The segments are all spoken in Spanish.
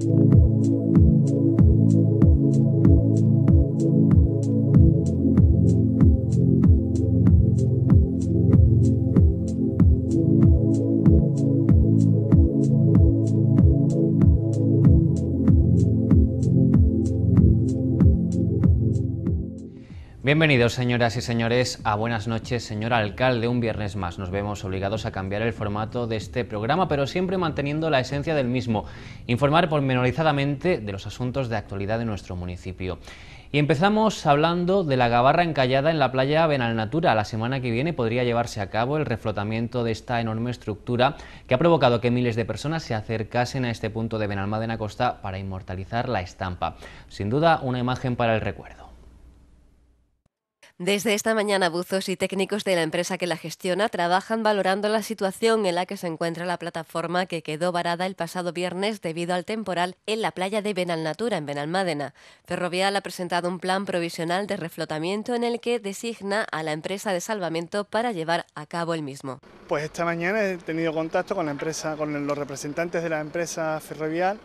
Thank you. Bienvenidos, señoras y señores, a Buenas noches, señor alcalde. Un viernes más nos vemos obligados a cambiar el formato de este programa, pero siempre manteniendo la esencia del mismo, informar pormenorizadamente de los asuntos de actualidad de nuestro municipio. Y empezamos hablando de la gabarra encallada en la playa Benalnatura. La semana que viene podría llevarse a cabo el reflotamiento de esta enorme estructura que ha provocado que miles de personas se acercasen a este punto de Benalmádena Costa para inmortalizar la estampa. Sin duda, una imagen para el recuerdo. Desde esta mañana, buzos y técnicos de la empresa que la gestiona trabajan valorando la situación en la que se encuentra la plataforma que quedó varada el pasado viernes debido al temporal en la playa de Benalnatura, en Benalmádena. Ferrovial ha presentado un plan provisional de reflotamiento en el que designa a la empresa de salvamento para llevar a cabo el mismo. Pues esta mañana he tenido contacto con la empresa, con los representantes de la empresa Ferrovial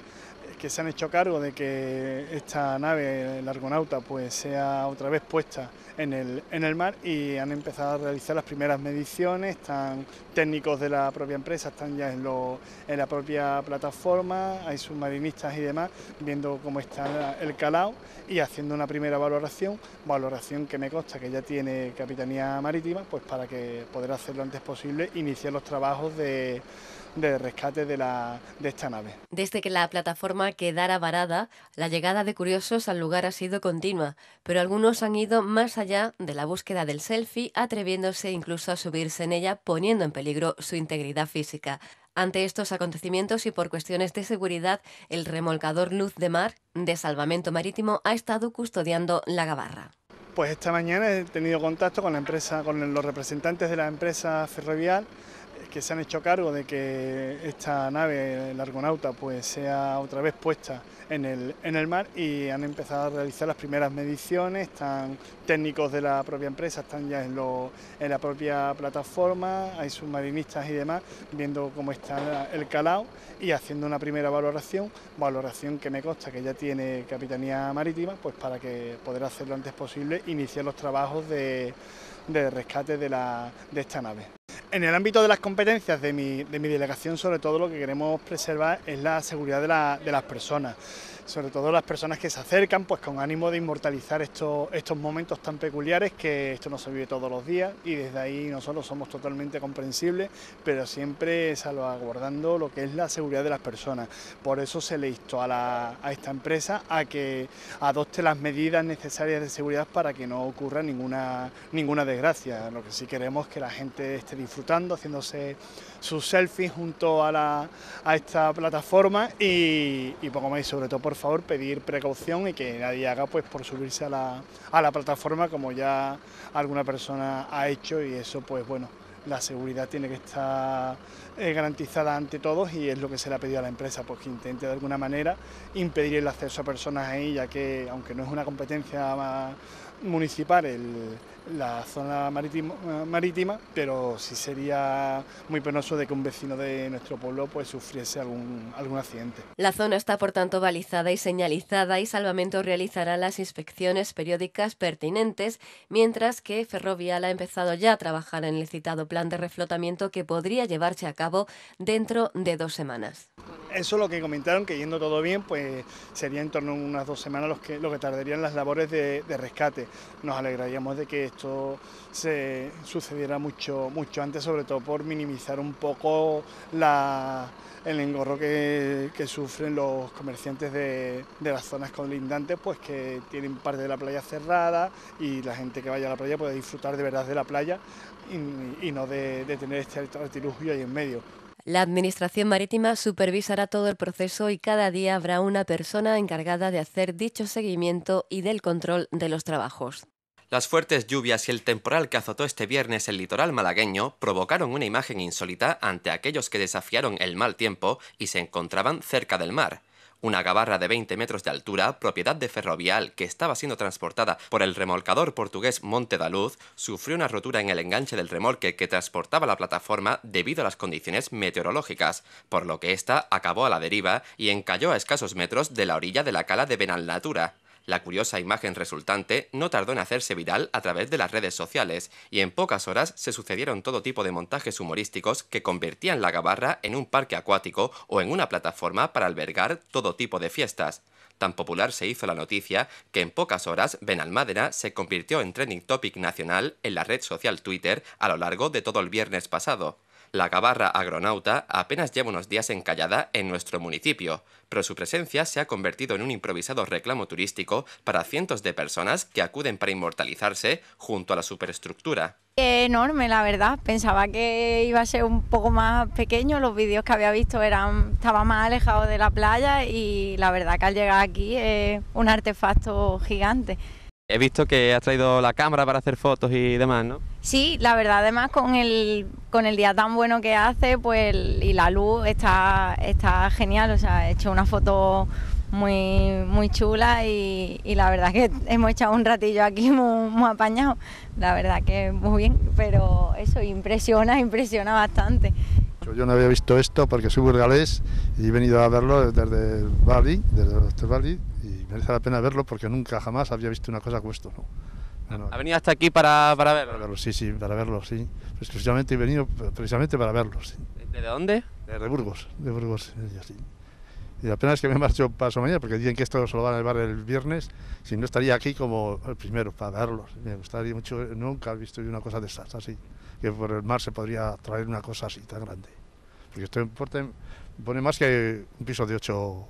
que se han hecho cargo de que esta nave, el Argonauta, pues sea otra vez puesta en el, en el mar y han empezado a realizar las primeras mediciones, están técnicos de la propia empresa, están ya en, en la propia plataforma, hay submarinistas y demás, viendo cómo está el calado... y haciendo una primera valoración, valoración que me consta que ya tiene Capitanía Marítima, pues para que poder hacerlo antes posible, iniciar los trabajos de de rescate de, la, de esta nave. Desde que la plataforma quedara varada, la llegada de curiosos al lugar ha sido continua, pero algunos han ido más allá de la búsqueda del selfie, atreviéndose incluso a subirse en ella poniendo en peligro su integridad física. Ante estos acontecimientos y por cuestiones de seguridad, el remolcador Luz de Mar de Salvamento Marítimo ha estado custodiando la gabarra. Pues esta mañana he tenido contacto con la empresa, con los representantes de la empresa ferrovial que se han hecho cargo de que esta nave, el Argonauta, pues sea otra vez puesta en el, mar y han empezado a realizar las primeras mediciones, están técnicos de la propia empresa, están ya en, en la propia plataforma, hay submarinistas y demás, viendo cómo está el calado y haciendo una primera valoración, valoración que me consta que ya tiene Capitanía Marítima, pues para que poder hacerlo lo antes posible, iniciar los trabajos de, rescate de esta nave. En el ámbito de las competencias de mi, delegación, sobre todo lo que queremos preservar es la seguridad de, las personas, sobre todo las personas que se acercan, pues con ánimo de inmortalizar estos, estos momentos tan peculiares que esto no se vive todos los días y desde ahí nosotros somos totalmente comprensibles, pero siempre salvaguardando lo que es la seguridad de las personas. Por eso se le instó a, esta empresa a que adopte las medidas necesarias de seguridad para que no ocurra ninguna, ninguna desgracia. Lo que sí queremos es que la gente esté disfrutando, haciéndose sus selfies junto a, la, a esta plataforma y, poco más y sobre todo por favor pedir precaución y que nadie haga pues por subirse a la, a la plataforma como ya alguna persona ha hecho y eso pues bueno la seguridad tiene que estar eh, garantizada ante todos y es lo que se le ha pedido a la empresa, pues que intente de alguna manera impedir el acceso a personas ahí, ya que aunque no es una competencia ah, municipal el, la zona marítima eh, marítima, pero sí sería muy penoso de que un vecino de nuestro pueblo pues sufriese algún, algún accidente. La zona está por tanto balizada y señalizada y Salvamento realizará las inspecciones periódicas pertinentes, mientras que Ferrovial ha empezado ya a trabajar en el citado plan de reflotamiento que podría llevarse a cabo dentro de dos semanas. Eso es lo que comentaron, que yendo todo bien, pues sería en torno a unas dos semanas los que, lo que tardarían las labores de, de rescate. Nos alegraríamos de que esto se sucediera mucho, mucho antes, sobre todo por minimizar un poco el engorro que, sufren los comerciantes de, las zonas colindantes, pues que tienen parte de la playa cerrada y la gente que vaya a la playa puede disfrutar de verdad de la playa y, no de, de tener este artilugio ahí en medio. La Administración Marítima supervisará todo el proceso y cada día habrá una persona encargada de hacer dicho seguimiento y del control de los trabajos. Las fuertes lluvias y el temporal que azotó este viernes el litoral malagueño provocaron una imagen insólita ante aquellos que desafiaron el mal tiempo y se encontraban cerca del mar. Una gabarra de 20 metros de altura, propiedad de Ferrovial, que estaba siendo transportada por el remolcador portugués Monte da Luz, sufrió una rotura en el enganche del remolque que transportaba la plataforma debido a las condiciones meteorológicas, por lo que ésta acabó a la deriva y encalló a escasos metros de la orilla de la cala de Benalnatura. La curiosa imagen resultante no tardó en hacerse viral a través de las redes sociales y en pocas horas se sucedieron todo tipo de montajes humorísticos que convertían la gabarra en un parque acuático o en una plataforma para albergar todo tipo de fiestas. Tan popular se hizo la noticia que en pocas horas Benalmádena se convirtió en trending topic nacional en la red social Twitter a lo largo de todo el viernes pasado. La gavarra agronauta apenas lleva unos días encallada en nuestro municipio, pero su presencia se ha convertido en un improvisado reclamo turístico para cientos de personas que acuden para inmortalizarse junto a la superestructura. Enorme, la verdad. Pensaba que iba a ser un poco más pequeño. Los vídeos que había visto eran estaba más alejados de la playa y la verdad que al llegar aquí es un artefacto gigante. He visto que has traído la cámara para hacer fotos y demás, ¿no? Sí, la verdad, además con el, con el día tan bueno que hace, pues y la luz está, está genial. O sea, he hecho una foto muy, muy chula y, la verdad que hemos echado un ratillo aquí muy, apañado. La verdad que muy bien, pero eso impresiona, impresiona bastante. Yo no había visto esto porque soy burgalés y he venido a verlo desde Bali, desde Bali, merece la pena verlo porque nunca jamás había visto una cosa como esto. ¿no? ¿Ha venido hasta aquí para, para verlo? sí, sí, para verlo, sí. Exclusivamente he venido precisamente para verlo, ¿De, dónde? De, Burgos, de Burgos, sí. Y apenas que me marcho para mañana porque dicen que esto se lo van a llevar el viernes, si no estaría aquí como el primero para verlo. Me gustaría mucho, nunca he visto una cosa de estas, así, que por el mar se podría traer una cosa así tan grande. Porque esto pone más que un piso de ocho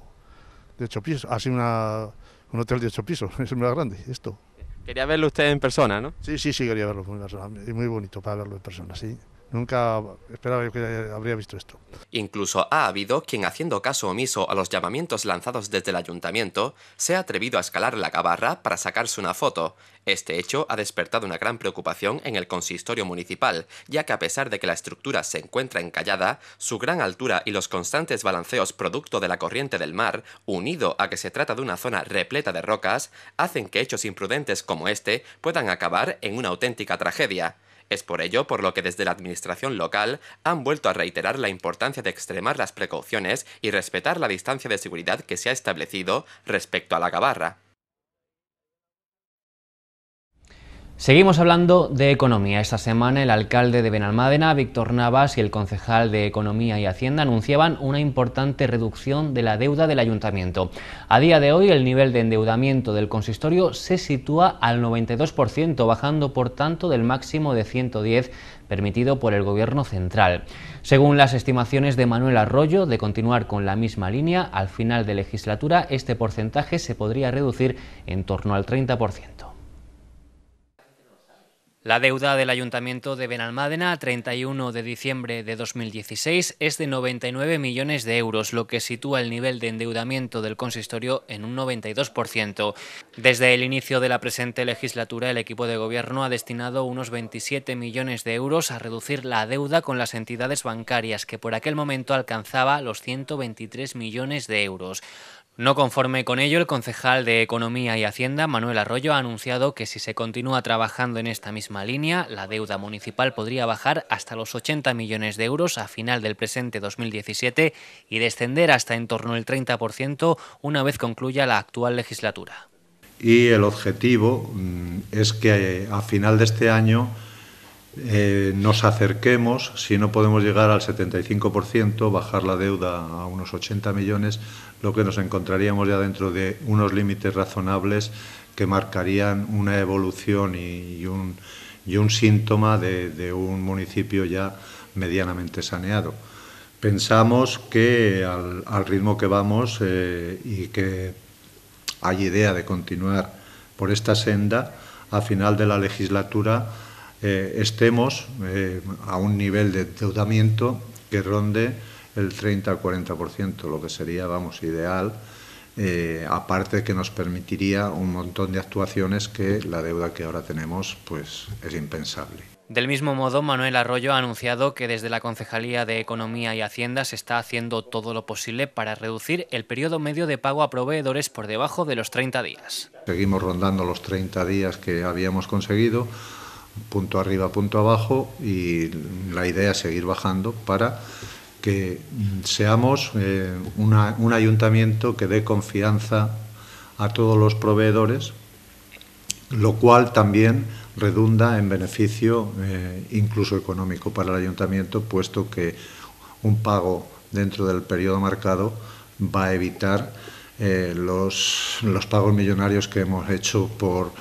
de ocho pisos, así ah, una, un hotel de ocho pisos, es más grande esto. Quería verlo usted en persona, ¿no? Sí, sí, sí, quería verlo en persona, es muy bonito para verlo en persona, sí. Nunca esperaba que habría visto esto. Incluso ha habido quien, haciendo caso omiso a los llamamientos lanzados desde el ayuntamiento, se ha atrevido a escalar la cabarra para sacarse una foto. Este hecho ha despertado una gran preocupación en el consistorio municipal, ya que a pesar de que la estructura se encuentra encallada, su gran altura y los constantes balanceos producto de la corriente del mar, unido a que se trata de una zona repleta de rocas, hacen que hechos imprudentes como este puedan acabar en una auténtica tragedia. Es por ello por lo que desde la administración local han vuelto a reiterar la importancia de extremar las precauciones y respetar la distancia de seguridad que se ha establecido respecto a la gabarra. Seguimos hablando de economía. Esta semana el alcalde de Benalmádena, Víctor Navas, y el concejal de Economía y Hacienda anunciaban una importante reducción de la deuda del ayuntamiento. A día de hoy el nivel de endeudamiento del consistorio se sitúa al 92%, bajando por tanto del máximo de 110 permitido por el Gobierno central. Según las estimaciones de Manuel Arroyo, de continuar con la misma línea, al final de legislatura este porcentaje se podría reducir en torno al 30%. La deuda del Ayuntamiento de Benalmádena 31 de diciembre de 2016 es de 99 millones de euros, lo que sitúa el nivel de endeudamiento del consistorio en un 92%. Desde el inicio de la presente legislatura, el equipo de gobierno ha destinado unos 27 millones de euros a reducir la deuda con las entidades bancarias, que por aquel momento alcanzaba los 123 millones de euros. No conforme con ello, el concejal de Economía y Hacienda, Manuel Arroyo, ha anunciado que si se continúa trabajando en esta misma línea, la deuda municipal podría bajar hasta los 80 millones de euros a final del presente 2017 y descender hasta en torno al 30% una vez concluya la actual legislatura. Y el objetivo mm, es que eh, a final de este año eh, nos acerquemos, si no podemos llegar al 75%, bajar la deuda a unos 80 millones, lo que nos encontraríamos ya dentro de unos límites razonables que marcarían una evolución y, un, síntoma de, un municipio ya medianamente saneado. Pensamos que al, ritmo que vamos eh, y que hay idea de continuar por esta senda, a final de la legislatura eh, estemos eh, a un nivel de endeudamiento que ronde el 30 40%, lo que sería, vamos, ideal, eh, aparte que nos permitiría un montón de actuaciones que la deuda que ahora tenemos pues es impensable. Del mismo modo, Manuel Arroyo ha anunciado que desde la Concejalía de Economía y Hacienda se está haciendo todo lo posible para reducir el periodo medio de pago a proveedores por debajo de los 30 días. Seguimos rondando los 30 días que habíamos conseguido, punto arriba, punto abajo, y la idea es seguir bajando para que seamos eh, un ayuntamiento que dé confianza a todos los proveedores, lo cual también redunda en beneficio eh, incluso económico para el ayuntamiento, puesto que un pago dentro del periodo marcado va a evitar eh, los, los, pagos millonarios que hemos hecho por,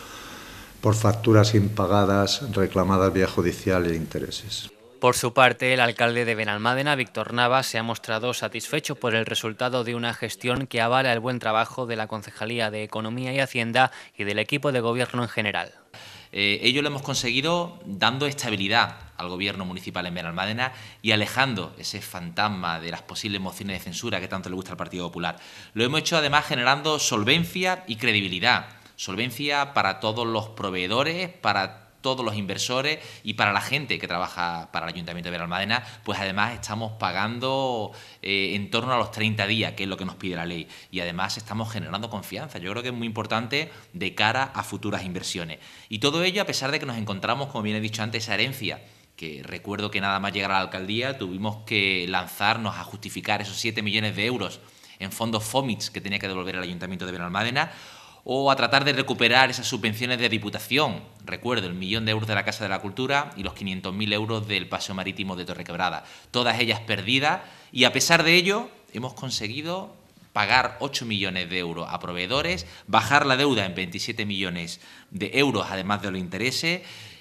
por facturas impagadas, reclamadas vía judicial e intereses. Por su parte, el alcalde de Benalmádena, Víctor Nava, se ha mostrado satisfecho por el resultado de una gestión que avala el buen trabajo de la Concejalía de Economía y Hacienda y del equipo de gobierno en general. Eh, ello lo hemos conseguido dando estabilidad al gobierno municipal en Benalmádena y alejando ese fantasma de las posibles mociones de censura que tanto le gusta al Partido Popular. Lo hemos hecho además generando solvencia y credibilidad. Solvencia para todos los proveedores, para todos los inversores y para la gente que trabaja para el Ayuntamiento de Benalmádena, pues además estamos pagando eh, en torno a los 30 días, que es lo que nos pide la ley. Y además estamos generando confianza. Yo creo que es muy importante de cara a futuras inversiones. Y todo ello a pesar de que nos encontramos, como bien he dicho antes, esa herencia que recuerdo que nada más llegar a la alcaldía tuvimos que lanzarnos a justificar esos 7 millones de euros en fondos FOMITS que tenía que devolver el Ayuntamiento de Benalmádena o a tratar de recuperar esas subvenciones de Diputación. Recuerdo, el millón de euros de la Casa de la Cultura y los 500.000 euros del Paseo Marítimo de Torre Quebrada. Todas ellas perdidas y a pesar de ello hemos conseguido pagar 8 millones de euros a proveedores, bajar la deuda en 27 millones de euros, además de los intereses,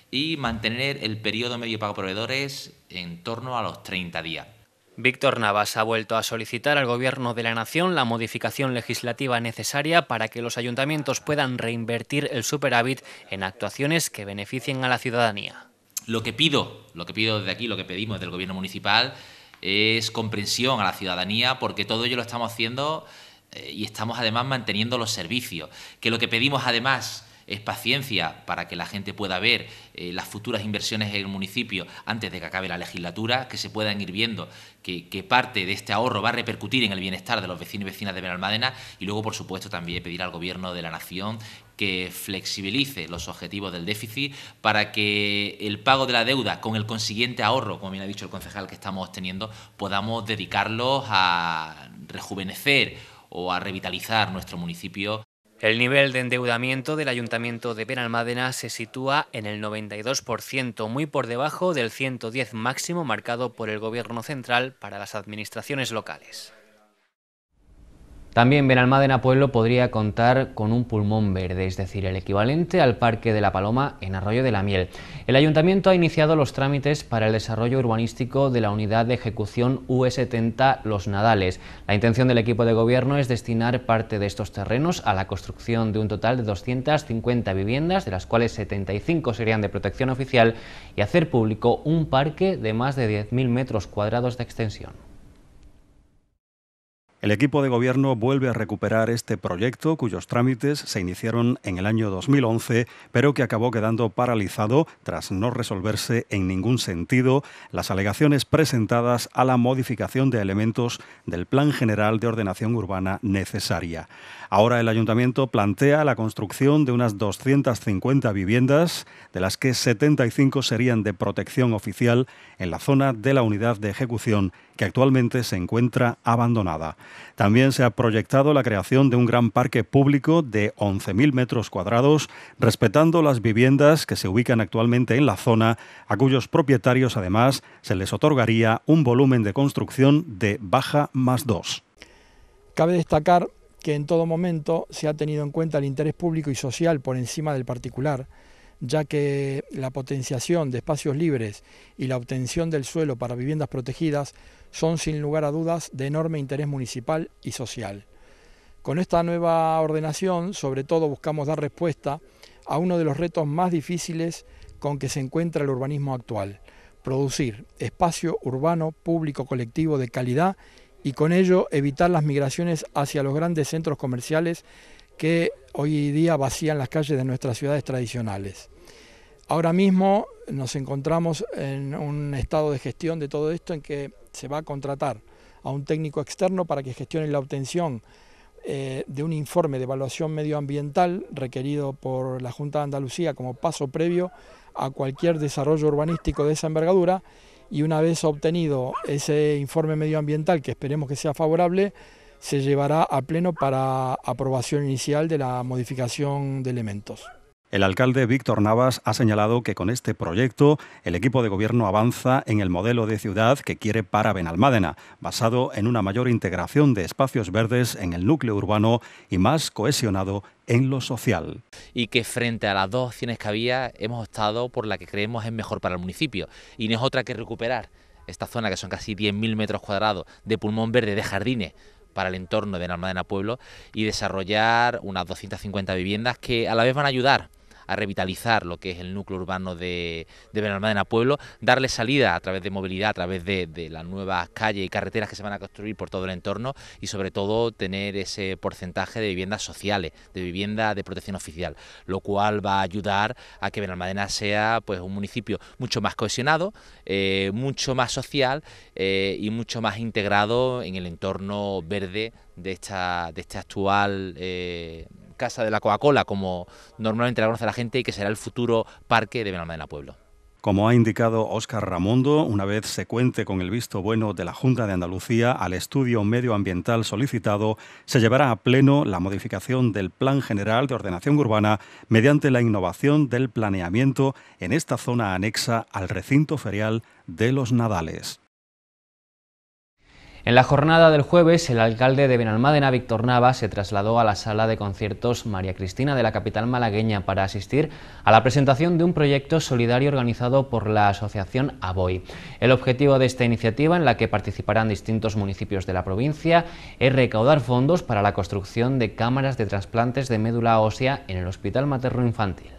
y mantener el periodo medio pago a proveedores en torno a los 30 días. Víctor Navas ha vuelto a solicitar al Gobierno de la Nación la modificación legislativa necesaria para que los ayuntamientos puedan reinvertir el superávit en actuaciones que beneficien a la ciudadanía. Lo que pido, lo que pido desde aquí, lo que pedimos del Gobierno municipal es comprensión a la ciudadanía porque todo ello lo estamos haciendo eh, y estamos además manteniendo los servicios. Que lo que pedimos además es paciencia para que la gente pueda ver eh, las futuras inversiones en el municipio antes de que acabe la legislatura, que se puedan ir viendo que, parte de este ahorro va a repercutir en el bienestar de los vecinos y vecinas de Benalmádena y luego, por supuesto, también pedir al Gobierno de la Nación que flexibilice los objetivos del déficit para que el pago de la deuda con el consiguiente ahorro, como bien ha dicho el concejal que estamos teniendo, podamos dedicarlos a rejuvenecer o a revitalizar nuestro municipio. El nivel de endeudamiento del Ayuntamiento de Benalmádena se sitúa en el 92%, muy por debajo del 110 máximo marcado por el Gobierno central para las administraciones locales. También Benalmádena Pueblo podría contar con un pulmón verde, es decir, el equivalente al Parque de la Paloma en Arroyo de la Miel. El Ayuntamiento ha iniciado los trámites para el desarrollo urbanístico de la unidad de ejecución u 70 Los Nadales. La intención del equipo de gobierno es destinar parte de estos terrenos a la construcción de un total de 250 viviendas, de las cuales 75 serían de protección oficial, y hacer público un parque de más de 10.000 metros cuadrados de extensión. El equipo de gobierno vuelve a recuperar este proyecto cuyos trámites se iniciaron en el año 2011, pero que acabó quedando paralizado tras no resolverse en ningún sentido las alegaciones presentadas a la modificación de elementos del Plan General de Ordenación Urbana necesaria. Ahora el ayuntamiento plantea la construcción de unas 250 viviendas, de las que 75 serían de protección oficial en la zona de la unidad de ejecución que actualmente se encuentra abandonada. También se ha proyectado la creación de un gran parque público de 11.000 metros cuadrados, respetando las viviendas que se ubican actualmente en la zona, a cuyos propietarios además se les otorgaría un volumen de construcción de baja más 2. Cabe destacar que en todo momento se ha tenido en cuenta el interés público y social por encima del particular, ya que la potenciación de espacios libres y la obtención del suelo para viviendas protegidas son sin lugar a dudas de enorme interés municipal y social. Con esta nueva ordenación, sobre todo, buscamos dar respuesta a uno de los retos más difíciles con que se encuentra el urbanismo actual, producir espacio urbano público colectivo de calidad y con ello evitar las migraciones hacia los grandes centros comerciales que hoy día vacían las calles de nuestras ciudades tradicionales. Ahora mismo nos encontramos en un estado de gestión de todo esto en que se va a contratar a un técnico externo para que gestione la obtención eh, de un informe de evaluación medioambiental requerido por la Junta de Andalucía como paso previo a cualquier desarrollo urbanístico de esa envergadura y una vez obtenido ese informe medioambiental, que esperemos que sea favorable, se llevará a pleno para aprobación inicial de la modificación de elementos. El alcalde Víctor Navas ha señalado que con este proyecto el equipo de gobierno avanza en el modelo de ciudad que quiere para Benalmádena, basado en una mayor integración de espacios verdes en el núcleo urbano y más cohesionado en lo social. Y que frente a las dos opciones que había, hemos optado por la que creemos es mejor para el municipio y no es otra que recuperar esta zona que son casi 10.000 metros cuadrados de pulmón verde, de jardines para el entorno de Benalmádena Pueblo y desarrollar unas 250 viviendas que a la vez van a ayudar a revitalizar lo que es el núcleo urbano de, de Benalmádena Pueblo, darle salida a través de movilidad, a través de, las nuevas calles y carreteras que se van a construir por todo el entorno y sobre todo tener ese porcentaje de viviendas sociales, de vivienda de protección oficial, lo cual va a ayudar a que Benalmádena sea pues un municipio mucho más cohesionado, eh, mucho más social eh, y mucho más integrado en el entorno verde de esta, de este actual eh, Casa de la Coca-Cola, como normalmente la conoce la gente, y que será el futuro parque de la Pueblo. Como ha indicado Óscar Ramondo, una vez se cuente con el visto bueno de la Junta de Andalucía al estudio medioambiental solicitado, se llevará a pleno la modificación del Plan General de Ordenación Urbana mediante la innovación del planeamiento en esta zona anexa al recinto ferial de los Nadales. En la jornada del jueves, el alcalde de Benalmádena, Víctor Nava, se trasladó a la sala de conciertos María Cristina de la capital malagueña para asistir a la presentación de un proyecto solidario organizado por la asociación ABOI. El objetivo de esta iniciativa, en la que participarán distintos municipios de la provincia, es recaudar fondos para la construcción de cámaras de trasplantes de médula ósea en el Hospital Materno Infantil.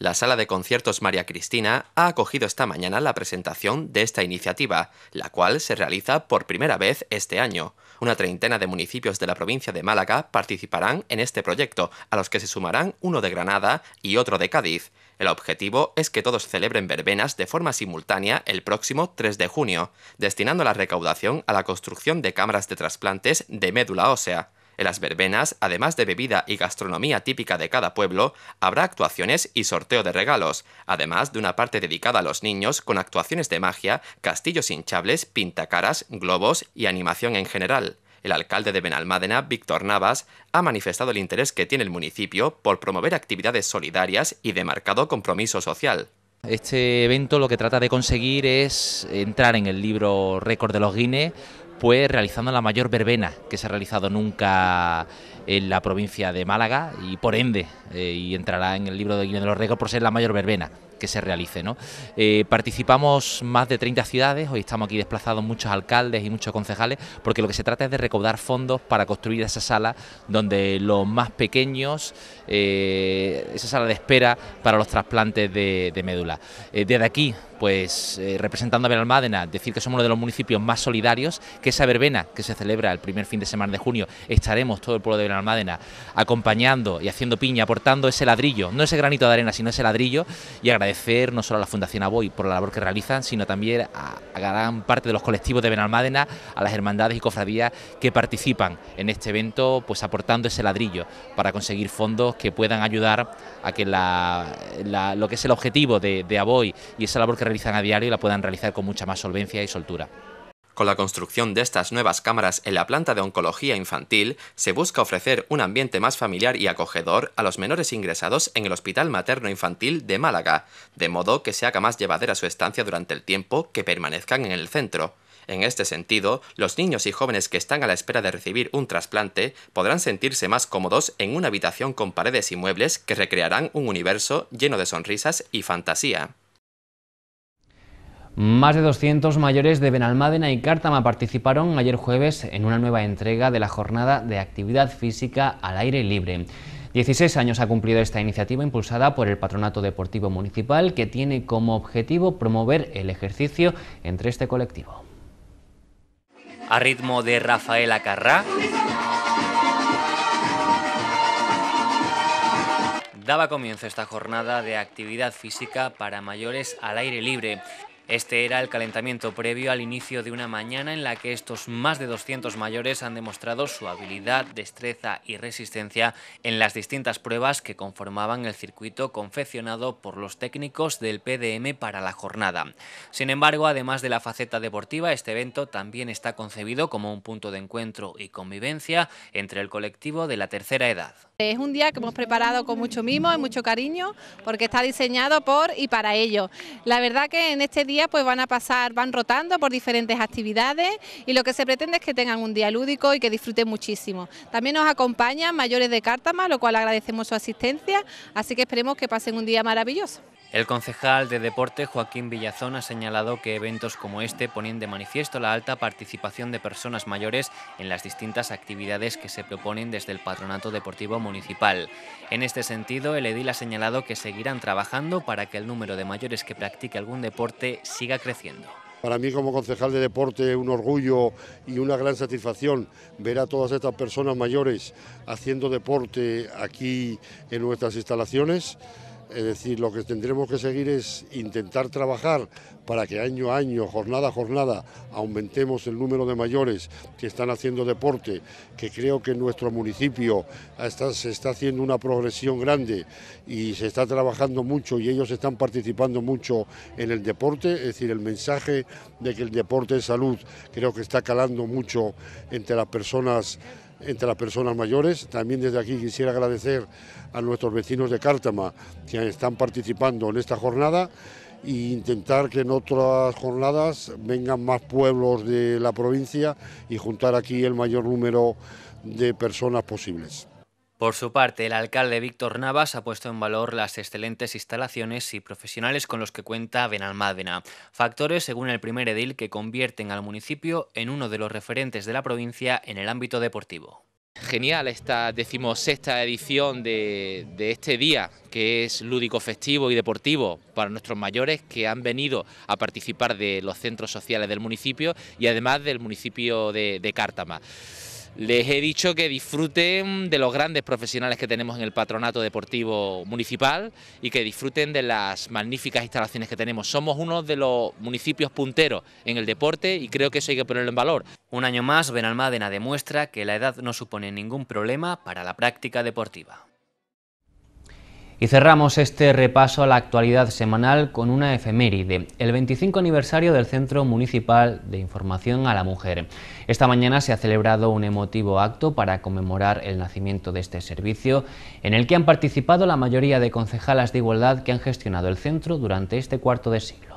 La sala de conciertos María Cristina ha acogido esta mañana la presentación de esta iniciativa, la cual se realiza por primera vez este año. Una treintena de municipios de la provincia de Málaga participarán en este proyecto, a los que se sumarán uno de Granada y otro de Cádiz. El objetivo es que todos celebren verbenas de forma simultánea el próximo 3 de junio, destinando la recaudación a la construcción de cámaras de trasplantes de médula ósea. En las verbenas, además de bebida y gastronomía típica de cada pueblo, habrá actuaciones y sorteo de regalos, además de una parte dedicada a los niños con actuaciones de magia, castillos hinchables, pintacaras, globos y animación en general. El alcalde de Benalmádena, Víctor Navas, ha manifestado el interés que tiene el municipio por promover actividades solidarias y de marcado compromiso social. Este evento lo que trata de conseguir es entrar en el libro récord de los Guinness pues realizando la mayor verbena que se ha realizado nunca en la provincia de Málaga y por ende, eh, y entrará en el libro de Guinness de los Récords por ser la mayor verbena que se realice. ¿no? Eh, participamos más de 30 ciudades, hoy estamos aquí desplazados muchos alcaldes y muchos concejales, porque lo que se trata es de recaudar fondos para construir esa sala donde los más pequeños, eh, esa sala de espera para los trasplantes de, médula. Eh, desde aquí, pues representando a Benalmádena, decir que somos uno de los municipios más solidarios, que esa verbena que se celebra el primer fin de semana de junio, estaremos todo el pueblo de Benalmádena acompañando y haciendo piña, aportando ese ladrillo, no ese granito de arena, sino ese ladrillo, y agradecer no solo a la Fundación Aboy por la labor que realizan, sino también a, gran parte de los colectivos de Benalmádena, a las hermandades y cofradías que participan en este evento, pues aportando ese ladrillo para conseguir fondos que puedan ayudar a que lo que es el objetivo de Aboy y esa labor que realizan a diario la puedan realizar con mucha más solvencia y soltura. Con la construcción de estas nuevas cámaras en la planta de oncología infantil, se busca ofrecer un ambiente más familiar y acogedor a los menores ingresados en el Hospital Materno Infantil de Málaga, de modo que se haga más llevadera su estancia durante el tiempo que permanezcan en el centro. En este sentido, los niños y jóvenes que están a la espera de recibir un trasplante podrán sentirse más cómodos en una habitación con paredes y muebles que recrearán un universo lleno de sonrisas y fantasía. Más de 200 mayores de Benalmádena y Cártama participaron ayer jueves en una nueva entrega de la jornada de actividad física al aire libre. 16 años ha cumplido esta iniciativa impulsada por el Patronato Deportivo Municipal que tiene como objetivo promover el ejercicio entre este colectivo. A ritmo de Rafael Acarrá, daba comienzo esta jornada de actividad física para mayores al aire libre. Este era el calentamiento previo al inicio de una mañana en la que estos más de 200 mayores han demostrado su habilidad, destreza y resistencia en las distintas pruebas que conformaban el circuito confeccionado por los técnicos del PDM para la jornada. Sin embargo, además de la faceta deportiva, este evento también está concebido como un punto de encuentro y convivencia entre el colectivo de la tercera edad. Es un día que hemos preparado con mucho mimo y mucho cariño porque está diseñado por y para ellos. La verdad que en este pues van a pasar, van rotando por diferentes actividades y lo que se pretende es que tengan un día lúdico y que disfruten muchísimo. También nos acompañan mayores de Cártama, lo cual agradecemos su asistencia, así que esperemos que pasen un día maravilloso. El concejal de deporte Joaquín Villazón ha señalado que eventos como este ponen de manifiesto la alta participación de personas mayores en las distintas actividades que se proponen desde el Patronato Deportivo Municipal. En este sentido, el edil ha señalado que seguirán trabajando para que el número de mayores que practique algún deporte siga creciendo. Para mí como concejal de deporte un orgullo y una gran satisfacción ver a todas estas personas mayores haciendo deporte aquí en nuestras instalaciones. Es decir, lo que tendremos que seguir es intentar trabajar para que año a año, jornada a jornada, aumentemos el número de mayores que están haciendo deporte, que creo que en nuestro municipio se está haciendo una progresión grande y se está trabajando mucho y ellos están participando mucho en el deporte, es decir, el mensaje de que el deporte es salud creo que está calando mucho entre las personas entre las personas mayores. También desde aquí quisiera agradecer a nuestros vecinos de Cártama que están participando en esta jornada e intentar que en otras jornadas vengan más pueblos de la provincia y juntar aquí el mayor número de personas posibles. Por su parte, el alcalde Víctor Navas ha puesto en valor las excelentes instalaciones y profesionales con los que cuenta Benalmádena, factores según el primer edil que convierten al municipio en uno de los referentes de la provincia en el ámbito deportivo. Genial esta decimosexta edición de, este día, que es lúdico festivo y deportivo para nuestros mayores que han venido a participar de los centros sociales del municipio y además del municipio de, de Cártama. Les he dicho que disfruten de los grandes profesionales que tenemos en el Patronato Deportivo Municipal y que disfruten de las magníficas instalaciones que tenemos. Somos uno de los municipios punteros en el deporte y creo que eso hay que ponerlo en valor. Un año más, Benalmádena demuestra que la edad no supone ningún problema para la práctica deportiva. Y cerramos este repaso a la actualidad semanal con una efeméride, el 25 aniversario del Centro Municipal de Información a la Mujer. Esta mañana se ha celebrado un emotivo acto para conmemorar el nacimiento de este servicio, en el que han participado la mayoría de concejalas de igualdad que han gestionado el centro durante este cuarto de siglo.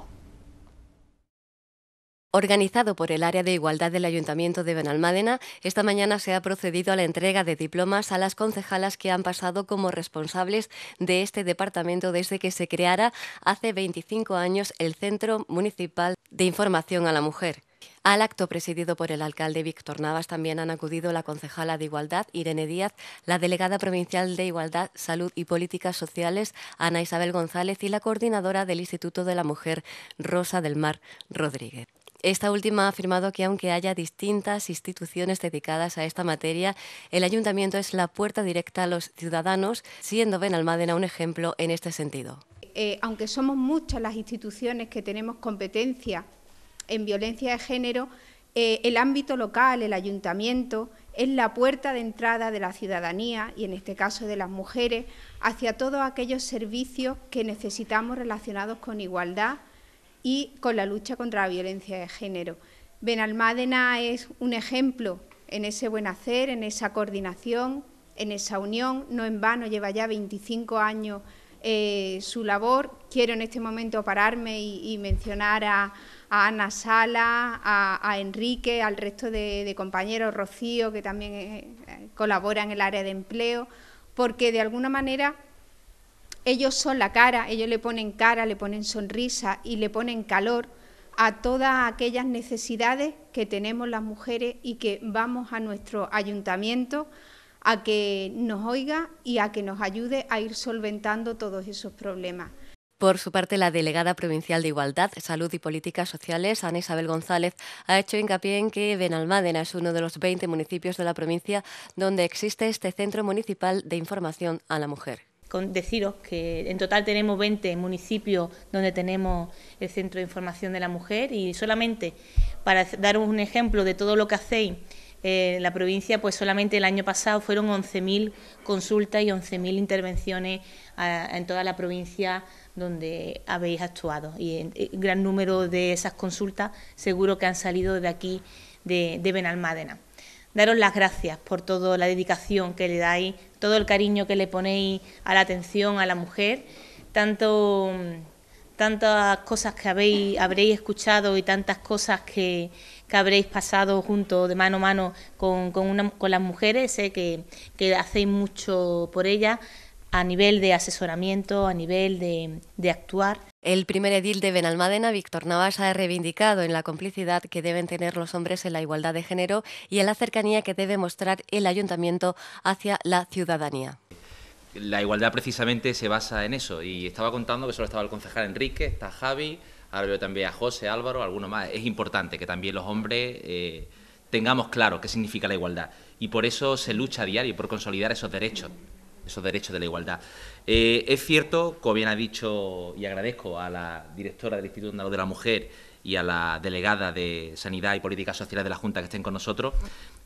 Organizado por el Área de Igualdad del Ayuntamiento de Benalmádena, esta mañana se ha procedido a la entrega de diplomas a las concejalas que han pasado como responsables de este departamento desde que se creara hace 25 años el Centro Municipal de Información a la Mujer. Al acto presidido por el alcalde Víctor Navas también han acudido la concejala de Igualdad, Irene Díaz, la delegada provincial de Igualdad, Salud y Políticas Sociales, Ana Isabel González, y la coordinadora del Instituto de la Mujer, Rosa del Mar Rodríguez. Esta última ha afirmado que aunque haya distintas instituciones dedicadas a esta materia, el ayuntamiento es la puerta directa a los ciudadanos, siendo Benalmádena un ejemplo en este sentido. Eh, aunque somos muchas las instituciones que tenemos competencia en violencia de género, eh, el ámbito local, el ayuntamiento, es la puerta de entrada de la ciudadanía y en este caso de las mujeres hacia todos aquellos servicios que necesitamos relacionados con igualdad, y con la lucha contra la violencia de género. Benalmádena es un ejemplo en ese buen hacer, en esa coordinación, en esa unión. No en vano lleva ya 25 años eh, su labor. Quiero en este momento pararme y, mencionar a, Ana Sala, a, Enrique, al resto de, compañeros, Rocío, que también eh, eh, colabora en el área de empleo, porque de alguna manera ellos son la cara, ellos le ponen cara, le ponen sonrisa y le ponen calor a todas aquellas necesidades que tenemos las mujeres y que vamos a nuestro ayuntamiento a que nos oiga y a que nos ayude a ir solventando todos esos problemas. Por su parte, la delegada provincial de Igualdad, Salud y Políticas Sociales, Ana Isabel González, ha hecho hincapié en que Benalmádena es uno de los 20 municipios de la provincia donde existe este centro municipal de información a la mujer deciros que en total tenemos 20 municipios donde tenemos el Centro de Información de la Mujer y solamente para daros un ejemplo de todo lo que hacéis en eh, la provincia, pues solamente el año pasado fueron 11.000 consultas y 11.000 intervenciones en toda la provincia donde habéis actuado. Y eh, gran número de esas consultas seguro que han salido de aquí, de, de Benalmádena daros las gracias por toda la dedicación que le dais, todo el cariño que le ponéis a la atención a la mujer, tanto, tantas cosas que habéis, habréis escuchado y tantas cosas que, habréis pasado junto de mano a mano con, las mujeres, que, hacéis mucho por ellas a nivel de asesoramiento, a nivel de actuar. El primer edil de Benalmádena, Víctor Navas, ha reivindicado en la complicidad que deben tener los hombres en la igualdad de género y en la cercanía que debe mostrar el ayuntamiento hacia la ciudadanía. La igualdad precisamente se basa en eso y estaba contando que solo estaba el concejal Enrique, está Javi, ahora veo también a José, Álvaro, alguno más. Es importante que también los hombres eh, tengamos claro qué significa la igualdad y por eso se lucha a diario por consolidar esos derechos, esos derechos de la igualdad. Eh, es cierto, como bien ha dicho y agradezco a la directora del Instituto Andaluz de la Mujer y a la delegada de Sanidad y Política Social de la Junta que estén con nosotros,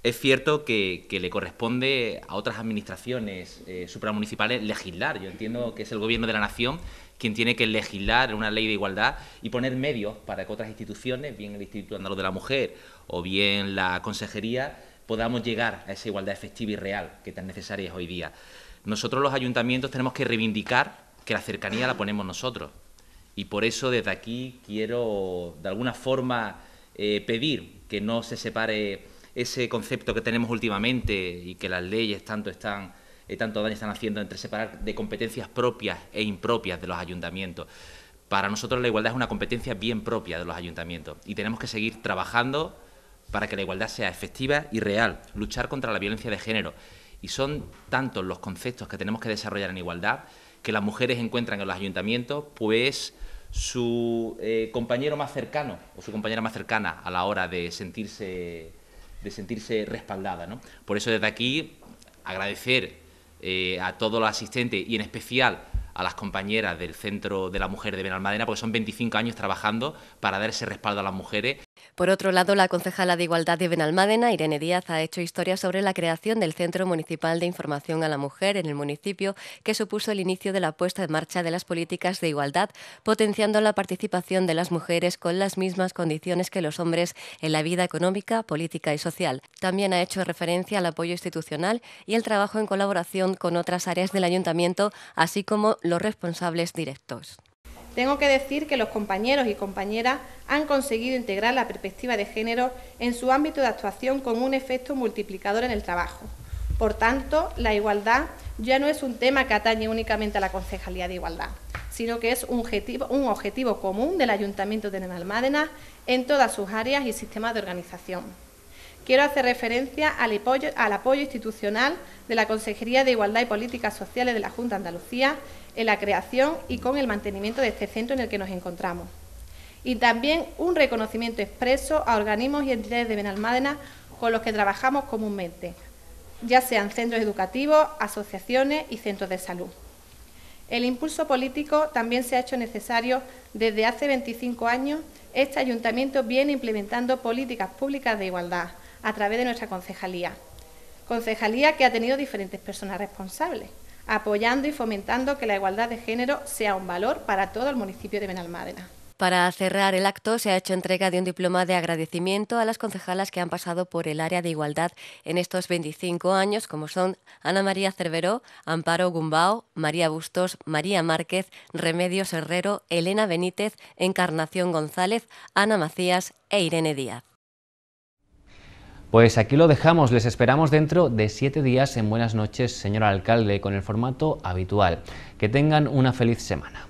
es cierto que, le corresponde a otras administraciones eh, supramunicipales legislar. Yo entiendo que es el Gobierno de la Nación quien tiene que legislar una ley de igualdad y poner medios para que otras instituciones, bien el Instituto Andaluz de la Mujer o bien la Consejería, podamos llegar a esa igualdad efectiva y real que tan necesaria es hoy día nosotros los ayuntamientos tenemos que reivindicar que la cercanía la ponemos nosotros. Y por eso desde aquí quiero, de alguna forma, eh, pedir que no se separe ese concepto que tenemos últimamente y que las leyes tanto están eh, tanto daño están haciendo entre separar de competencias propias e impropias de los ayuntamientos. Para nosotros la igualdad es una competencia bien propia de los ayuntamientos y tenemos que seguir trabajando para que la igualdad sea efectiva y real, luchar contra la violencia de género y son tantos los conceptos que tenemos que desarrollar en igualdad que las mujeres encuentran en los ayuntamientos, pues su eh, compañero más cercano o su compañera más cercana a la hora de sentirse, de sentirse respaldada. Por eso desde aquí agradecer eh, a todos los asistentes y en especial a las compañeras del Centro de la Mujer de Benalmadena, porque son 25 años trabajando para dar ese respaldo a las mujeres por otro lado, la concejala de Igualdad de Benalmádena, Irene Díaz, ha hecho historia sobre la creación del Centro Municipal de Información a la Mujer en el municipio, que supuso el inicio de la puesta en marcha de las políticas de igualdad, potenciando la participación de las mujeres con las mismas condiciones que los hombres en la vida económica, política y social. También ha hecho referencia al apoyo institucional y el trabajo en colaboración con otras áreas del ayuntamiento, así como los responsables directos tengo que decir que los compañeros y compañeras han conseguido integrar la perspectiva de género en su ámbito de actuación con un efecto multiplicador en el trabajo. Por tanto, la igualdad ya no es un tema que atañe únicamente a la Concejalía de Igualdad, sino que es un objetivo, común del Ayuntamiento de Almádena en todas sus áreas y sistemas de organización quiero hacer referencia al apoyo, institucional de la Consejería de Igualdad y Políticas Sociales de la Junta de Andalucía en la creación y con el mantenimiento de este centro en el que nos encontramos. Y también un reconocimiento expreso a organismos y entidades de Benalmádena con los que trabajamos comúnmente, ya sean centros educativos, asociaciones y centros de salud. El impulso político también se ha hecho necesario desde hace 25 años. Este ayuntamiento viene implementando políticas públicas de igualdad, a través de nuestra concejalía. Concejalía que ha tenido diferentes personas responsables, apoyando y fomentando que la igualdad de género sea un valor para todo el municipio de Benalmádena. Para cerrar el acto se ha hecho entrega de un diploma de agradecimiento a las concejalas que han pasado por el área de igualdad en estos 25 años, como son Ana María Cerveró, Amparo Gumbao, María Bustos, María Márquez, Remedios Herrero, Elena Benítez, Encarnación González, Ana Macías e Irene Díaz. Pues aquí lo dejamos, les esperamos dentro de siete días en Buenas noches, señor alcalde, con el formato habitual. Que tengan una feliz semana.